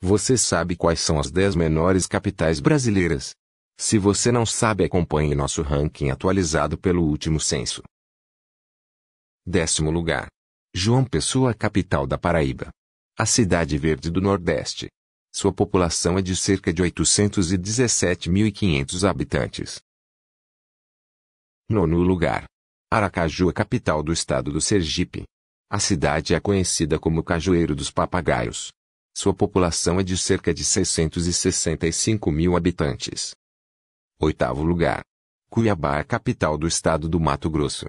Você sabe quais são as 10 menores capitais brasileiras? Se você não sabe, acompanhe nosso ranking atualizado pelo último censo. Décimo lugar. João Pessoa, capital da Paraíba. A cidade verde do Nordeste. Sua população é de cerca de 817.500 habitantes. Nono lugar. Aracaju, a capital do estado do Sergipe. A cidade é conhecida como Cajueiro dos Papagaios. Sua população é de cerca de 665 mil habitantes. Oitavo lugar. Cuiabá é capital do estado do Mato Grosso.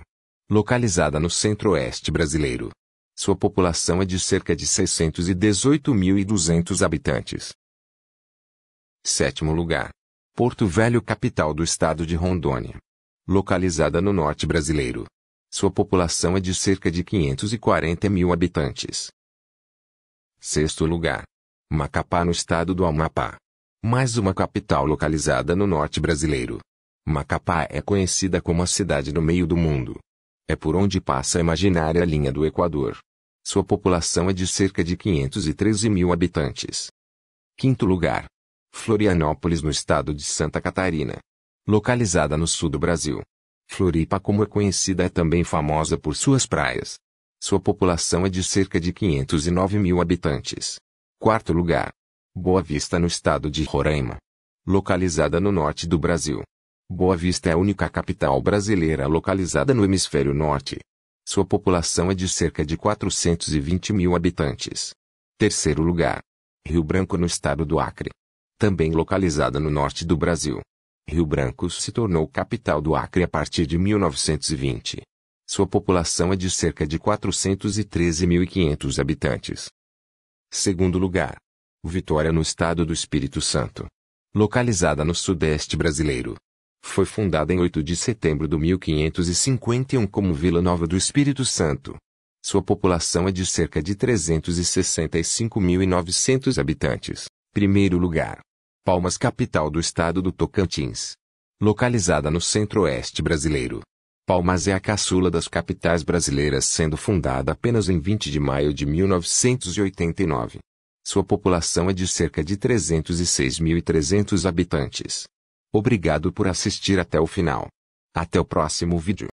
Localizada no centro-oeste brasileiro. Sua população é de cerca de 618.200 habitantes. Sétimo lugar. Porto Velho, capital do estado de Rondônia. Localizada no norte brasileiro. Sua população é de cerca de 540 mil habitantes. Sexto lugar. Macapá no estado do Amapá. Mais uma capital localizada no norte brasileiro. Macapá é conhecida como a cidade do meio do mundo. É por onde passa a imaginária linha do Equador. Sua população é de cerca de 513 mil habitantes. Quinto lugar. Florianópolis no estado de Santa Catarina. Localizada no sul do Brasil. Floripa como é conhecida é também famosa por suas praias. Sua população é de cerca de 509 mil habitantes. Quarto lugar. Boa Vista no estado de Roraima. Localizada no norte do Brasil. Boa Vista é a única capital brasileira localizada no hemisfério norte. Sua população é de cerca de 420 mil habitantes. Terceiro lugar. Rio Branco no estado do Acre. Também localizada no norte do Brasil. Rio Branco se tornou capital do Acre a partir de 1920. Sua população é de cerca de 413.500 habitantes. Segundo lugar, Vitória no estado do Espírito Santo. Localizada no sudeste brasileiro. Foi fundada em 8 de setembro de 1551 como Vila Nova do Espírito Santo. Sua população é de cerca de 365.900 habitantes. Primeiro lugar. Palmas, capital do estado do Tocantins. Localizada no centro-oeste brasileiro. Palmas é a caçula das capitais brasileiras, sendo fundada apenas em 20 de maio de 1989. Sua população é de cerca de 306.300 habitantes. Obrigado por assistir até o final. Até o próximo vídeo.